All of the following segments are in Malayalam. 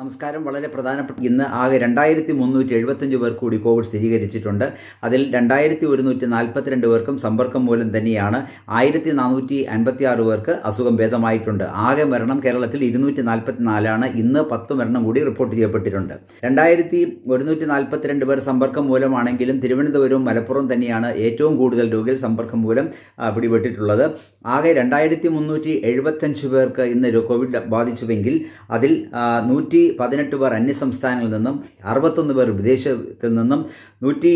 നമസ്കാരം വളരെ പ്രധാനപ്പെട്ട ഇന്ന് ആകെ രണ്ടായിരത്തി മുന്നൂറ്റി എഴുപത്തഞ്ച് പേർ കൂടി കോവിഡ് സ്ഥിരീകരിച്ചിട്ടുണ്ട് അതിൽ രണ്ടായിരത്തി ഒരുന്നൂറ്റി നാൽപ്പത്തിരണ്ട് പേർക്കും സമ്പർക്കം മൂലം തന്നെയാണ് ആയിരത്തി നാനൂറ്റി അൻപത്തി ആറ് പേർക്ക് അസുഖം ഭേദമായിട്ടുണ്ട് ആകെ മരണം കേരളത്തിൽ ഇരുന്നൂറ്റി നാൽപ്പത്തിനാലാണ് ഇന്ന് പത്ത് മരണം കൂടി റിപ്പോർട്ട് ചെയ്യപ്പെട്ടിട്ടുണ്ട് രണ്ടായിരത്തി ഒരുന്നൂറ്റി നാൽപ്പത്തിരണ്ട് പേർ സമ്പർക്കം മൂലമാണെങ്കിലും തിരുവനന്തപുരവും മലപ്പുറം തന്നെയാണ് ഏറ്റവും കൂടുതൽ രോഗികൾ സമ്പർക്കം മൂലം പിടിപെട്ടിട്ടുള്ളത് ആകെ രണ്ടായിരത്തി മുന്നൂറ്റി എഴുപത്തഞ്ച് പേർക്ക് ഇന്ന് കോവിഡ് ബാധിച്ചുവെങ്കിൽ അതിൽ നൂറ്റി പതിനെട്ട് പേർ അന്യസംസ്ഥാനങ്ങളിൽ നിന്നും അറുപത്തൊന്ന് പേർ വിദേശത്തിൽ നിന്നും നൂറ്റി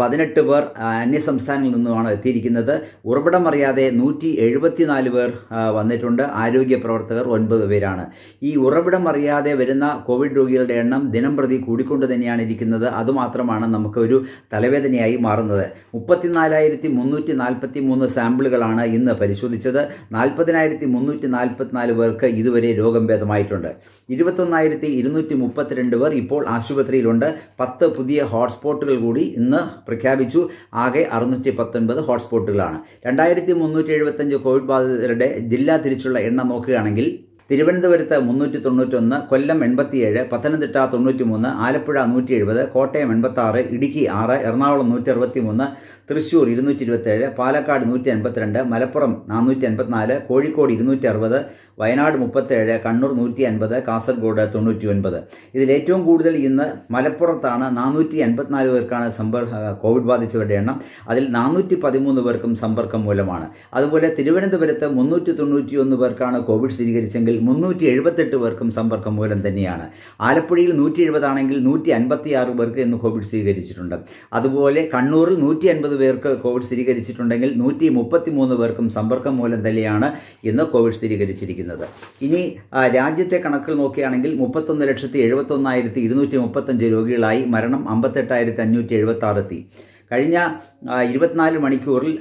പതിനെട്ട് പേർ അന്യസംസ്ഥാനങ്ങളിൽ നിന്നുമാണ് എത്തിയിരിക്കുന്നത് ഉറവിടമറിയാതെ നൂറ്റി എഴുപത്തിനാല് പേർ വന്നിട്ടുണ്ട് ആരോഗ്യ പ്രവർത്തകർ ഒൻപത് പേരാണ് ഈ ഉറവിടമറിയാതെ വരുന്ന കോവിഡ് രോഗികളുടെ എണ്ണം ദിനം പ്രതി കൂടിക്കൊണ്ട് തന്നെയാണ് ഇരിക്കുന്നത് അതുമാത്രമാണ് നമുക്കൊരു തലവേദനയായി മാറുന്നത് മുപ്പത്തിനാലായിരത്തി മുന്നൂറ്റി നാൽപ്പത്തി മൂന്ന് സാമ്പിളുകളാണ് ഇന്ന് പരിശോധിച്ചത് നാൽപ്പതിനായിരത്തി മുന്നൂറ്റി നാൽപ്പത്തിനാല് പേർക്ക് ഇതുവരെ രോഗം ഭേദമായിട്ടുണ്ട് ഇരുപത്തൊന്നായിരത്തി ആയിരത്തി ഇരുന്നൂറ്റി മുപ്പത്തിരണ്ട് പേർ ഇപ്പോൾ ആശുപത്രിയിലുണ്ട് പത്ത് പുതിയ ഹോട്ട്സ്പോട്ടുകൾ കൂടി ഇന്ന് പ്രഖ്യാപിച്ചു ആകെ അറുന്നൂറ്റി പത്തൊൻപത് ഹോട്ട്സ്പോട്ടുകളാണ് രണ്ടായിരത്തി മുന്നൂറ്റി എഴുപത്തഞ്ച് കോവിഡ് ബാധിതരുടെ ജില്ലാ തിരിച്ചുള്ള എണ്ണം നോക്കുകയാണെങ്കിൽ തിരുവനന്തപുരത്ത് മുന്നൂറ്റി തൊണ്ണൂറ്റൊന്ന് കൊല്ലം എൺപത്തിയേഴ് പത്തനംതിട്ട തൊണ്ണൂറ്റി മൂന്ന് ആലപ്പുഴ നൂറ്റി എഴുപത് കോട്ടയം എൺപത്തി ആറ് ഇടുക്കി ആറ് എറണാകുളം നൂറ്റി അറുപത്തി മൂന്ന് തൃശൂർ ഇരുന്നൂറ്റി ഇരുപത്തേഴ് പാലക്കാട് നൂറ്റി അൻപത്തിരണ്ട് മലപ്പുറം നാനൂറ്റി അൻപത്തിനാല് കോഴിക്കോട് ഇരുന്നൂറ്റി അറുപത് വയനാട് മുപ്പത്തേഴ് കണ്ണൂർ നൂറ്റി അൻപത് കാസർഗോഡ് തൊണ്ണൂറ്റി ഒൻപത് ഇതിൽ ഏറ്റവും കൂടുതൽ ഇന്ന് മലപ്പുറത്താണ് നാനൂറ്റി അൻപത്തിനാല് പേർക്കാണ് സമ്പർക്ക കോവിഡ് ബാധിച്ചവരുടെ എണ്ണം അതിൽ നാനൂറ്റി പതിമൂന്ന് പേർക്കും സമ്പർക്കം മൂലമാണ് അതുപോലെ തിരുവനന്തപുരത്ത് മുന്നൂറ്റി തൊണ്ണൂറ്റി ഒന്ന് പേർക്കാണ് കോവിഡ് സ്ഥിരീകരിച്ചെങ്കിൽ മുന്നൂറ്റി എഴുപത്തെട്ട് പേർക്കും സമ്പർക്കം മൂലം തന്നെയാണ് ആലപ്പുഴയിൽ നൂറ്റി എഴുപതാണെങ്കിൽ നൂറ്റി അൻപത്തി ആറ് പേർക്ക് ഇന്ന് കോവിഡ് സ്ഥിരീകരിച്ചിട്ടുണ്ട് അതുപോലെ കണ്ണൂരിൽ നൂറ്റി അൻപത് പേർക്ക് കോവിഡ് സ്ഥിരീകരിച്ചിട്ടുണ്ടെങ്കിൽ നൂറ്റി മുപ്പത്തി മൂന്ന് പേർക്കും സമ്പർക്കം മൂലം തന്നെയാണ് ഇന്ന് കോവിഡ് സ്ഥിരീകരിച്ചിരിക്കുന്നത് ഇനി രാജ്യത്തെ കണക്കുകൾ നോക്കുകയാണെങ്കിൽ മുപ്പത്തൊന്ന് ലക്ഷത്തി എഴുപത്തൊന്നായിരത്തി ഇരുന്നൂറ്റി മുപ്പത്തഞ്ച് രോഗികളായി മരണം അമ്പത്തെട്ടായിരത്തി അഞ്ഞൂറ്റി എഴുപത്തി ആറ് കഴിഞ്ഞ ഇരുപത്തിനാല് മണിക്കൂറിൽ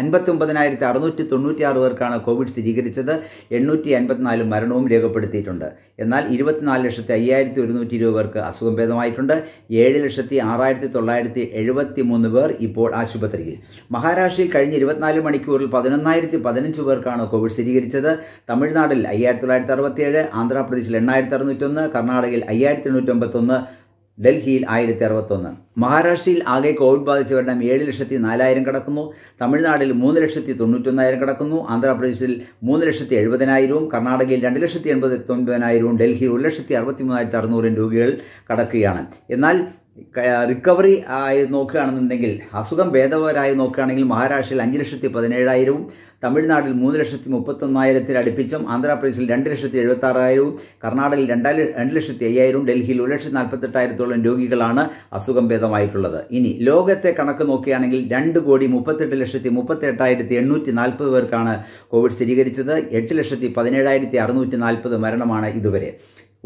അൻപത്തൊമ്പതിനായിരത്തി അറുന്നൂറ്റി തൊണ്ണൂറ്റിയാറ് പേർക്കാണ് കോവിഡ് സ്ഥിരീകരിച്ചത് എണ്ണൂറ്റി അൻപത്തിനാല് മരണവും രേഖപ്പെടുത്തിയിട്ടുണ്ട് എന്നാൽ ഇരുപത്തിനാല് ലക്ഷത്തി അയ്യായിരത്തി ഒരുന്നൂറ്റി ഇരുപത് പേർക്ക് അസുഖം ഭേദമായിട്ടുണ്ട് ഏഴ് ലക്ഷത്തി ആറായിരത്തി തൊള്ളായിരത്തി എഴുപത്തി മൂന്ന് പേർ ഇപ്പോൾ ആശുപത്രിയിൽ മഹാരാഷ്ട്രയിൽ കഴിഞ്ഞ ഇരുപത്തിനാല് മണിക്കൂറിൽ പതിനൊന്നായിരത്തി പതിനഞ്ച് പേർക്കാണ് കോവിഡ് സ്ഥിരീകരിച്ചത് തമിഴ്നാട്ടിൽ അയ്യായിരത്തി തൊള്ളായിരത്തി അറുപത്തിയേഴ് ആന്ധ്രാപ്രദേശിൽ എണ്ണായിരത്തി അറുന്നൂറ്റൊന്ന് കർണാടകയിൽ അയ്യായിരത്തി എണ്ണൂറ്റി അമ്പത്തൊന്ന് ഡൽഹിയിൽ ആയിരത്തി അറുപത്തൊന്ന് മഹാരാഷ്ട്രയിൽ ആകെ കോവിഡ് ബാധിച്ചവരുടെ ഏഴ് ലക്ഷത്തി നാലായിരം കടക്കുന്നു തമിഴ്നാടിൽ മൂന്ന് ലക്ഷത്തി തൊണ്ണൂറ്റൊന്നായിരം കടക്കുന്നു ആന്ധ്രാപ്രദേശിൽ മൂന്ന് ലക്ഷത്തി എഴുപതിനായിരവും കർണാടകയിൽ രണ്ട് ലക്ഷത്തി എൺപത്തി ഒൻപതിനായിരവും ഡൽഹിയിൽ ഒരു ലക്ഷത്തി അറുപത്തി മൂവായിരത്തി അറുന്നൂറും രോഗികൾ കടക്കുകയാണ് എന്നാൽ റിക്കവറി ആയി നോക്കുകയാണെന്നുണ്ടെങ്കിൽ അസുഖം ഭേദവരായി നോക്കുകയാണെങ്കിൽ മഹാരാഷ്ട്രയിൽ അഞ്ച് ലക്ഷത്തി പതിനേഴായിരവും തമിഴ്നാട്ടിൽ മൂന്ന് ലക്ഷത്തി മുപ്പത്തൊന്നായിരത്തിൽ അടുപ്പിച്ചും ആന്ധ്രാപ്രദേശിൽ രണ്ട് ലക്ഷത്തി എഴുപത്തി ആറായിരവും കർണാടകയിൽ രണ്ടാ രണ്ട് ലക്ഷത്തി അയ്യായിരവും ഡൽഹിയിൽ ഒരു ലക്ഷത്തി നാൽപ്പത്തെട്ടായിരത്തോളം രോഗികളാണ് അസുഖം ഭേദമായിട്ടുള്ളത് ഇനി ലോകത്തെ കണക്ക് നോക്കുകയാണെങ്കിൽ രണ്ട് കോടി മുപ്പത്തെട്ട് ലക്ഷത്തി മുപ്പത്തെട്ടായിരത്തി എണ്ണൂറ്റി നാൽപ്പത് പേർക്കാണ് കോവിഡ് സ്ഥിരീകരിച്ചത് എട്ട് ലക്ഷത്തി പതിനേഴായിരത്തി അറുന്നൂറ്റി നാൽപ്പത് മരണമാണ് ഇതുവരെ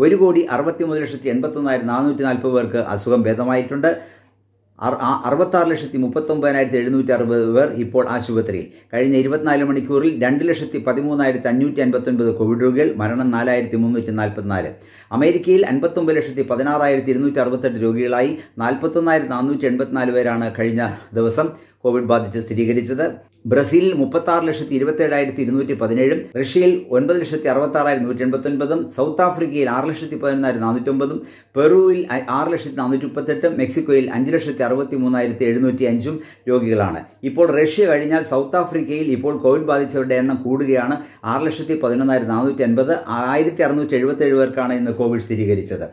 ഒരു കോടി അറുപത്തിമൂന്ന് ലക്ഷത്തി എൺപത്തൊന്നായിരത്തി നാനൂറ്റി നാൽപ്പത് പേർക്ക് അസുഖം ഭേദമായിട്ടുണ്ട് അറുപത്താറ് ലക്ഷത്തി മുപ്പത്തൊമ്പതിനായിരത്തി എഴുന്നൂറ്റി അറുപത് പേർ ഇപ്പോൾ ആശുപത്രിയിൽ കഴിഞ്ഞ ഇരുപത്തിനാല് മണിക്കൂറിൽ രണ്ട് ലക്ഷത്തി പതിമൂന്നായിരത്തി അഞ്ഞൂറ്റി അൻപത്തൊൻപത് കോവിഡ് രോഗികൾ മരണം നാലായിരത്തി മുന്നൂറ്റി നാൽപ്പത്തിനാല് അമേരിക്കയിൽ അൻപത്തൊമ്പത് ലക്ഷത്തി പതിനാറായിരത്തി ഇരുന്നൂറ്റി അറുപത്തെട്ട് രോഗികളായി നാൽപ്പത്തൊന്നായിരത്തി നാനൂറ്റി എൺപത്തിനാല് പേരാണ് കഴിഞ്ഞ ദിവസം കോവിഡ് ബാധിച്ച് സ്ഥിരീകരിച്ചത് ബ്രസീലിൽ മുപ്പത്തി ആറ് ലക്ഷത്തി ഇരുപത്തേഴായിരത്തി ഇരുന്നൂറ്റി പതിനേഴും റഷ്യയിൽ ഒൻപത് ലക്ഷത്തി അറുപത്തി ആറായിരത്തി നൂറ്റി എൺപത്തൊൻപതും സൗത്ത് ആഫ്രിക്കയിൽ ആറ് ലക്ഷത്തി പതിനൊന്നായിരത്തി നാനൂറ്റി ഒമ്പതും പെറുവിൽ ആറ് ലക്ഷത്തി നാനൂറ്റി മുപ്പത്തെട്ടും മെക്സിക്കോയിൽ അഞ്ച് ലക്ഷത്തി അറുപത്തി മൂന്നായിരത്തി എഴുന്നൂറ്റി അഞ്ചും രോഗികളാണ് ഇപ്പോൾ റഷ്യ കഴിഞ്ഞാൽ സൗത്ത് ആഫ്രിക്കയിൽ ഇപ്പോൾ കോവിഡ് ബാധിച്ചവരുടെ എണ്ണം കൂടുകയാണ് ആറ് ലക്ഷത്തി പതിനൊന്നായിരത്തി നാനൂറ്റി അൻപത് ആയിരത്തി അറുന്നൂറ്റി എഴുപത്തേഴ് പേർക്കാണ് ഇന്ന് കോവിഡ് സ്ഥിരീകരിച്ചത്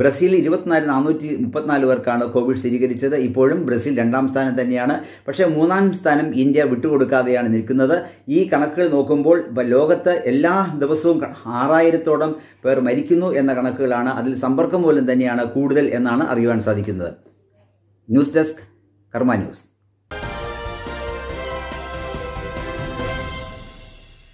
ബ്രസീലിൽ ഇരുപത്തിനാല് നാനൂറ്റി മുപ്പത്തിനാല് പേർക്കാണ് കോവിഡ് സ്ഥിരീകരിച്ചത് ഇപ്പോഴും ബ്രസീൽ രണ്ടാം സ്ഥാനം തന്നെയാണ് പക്ഷേ പക്ഷേ മൂന്നാം സ്ഥാനം ഇന്ത്യ വിട്ടുകൊടുക്കാതെയാണ് നിൽക്കുന്നത് ഈ കണക്കുകൾ നോക്കുമ്പോൾ ലോകത്ത് എല്ലാ ദിവസവും ആറായിരത്തോളം പേർ മരിക്കുന്നു എന്ന കണക്കുകളാണ് അതിൽ സമ്പർക്കം മൂലം തന്നെയാണ് കൂടുതൽ എന്നാണ് അറിയുവാൻ സാധിക്കുന്നത് ന്യൂസ് ഡെസ്ക് കർമ്മ ന്യൂസ്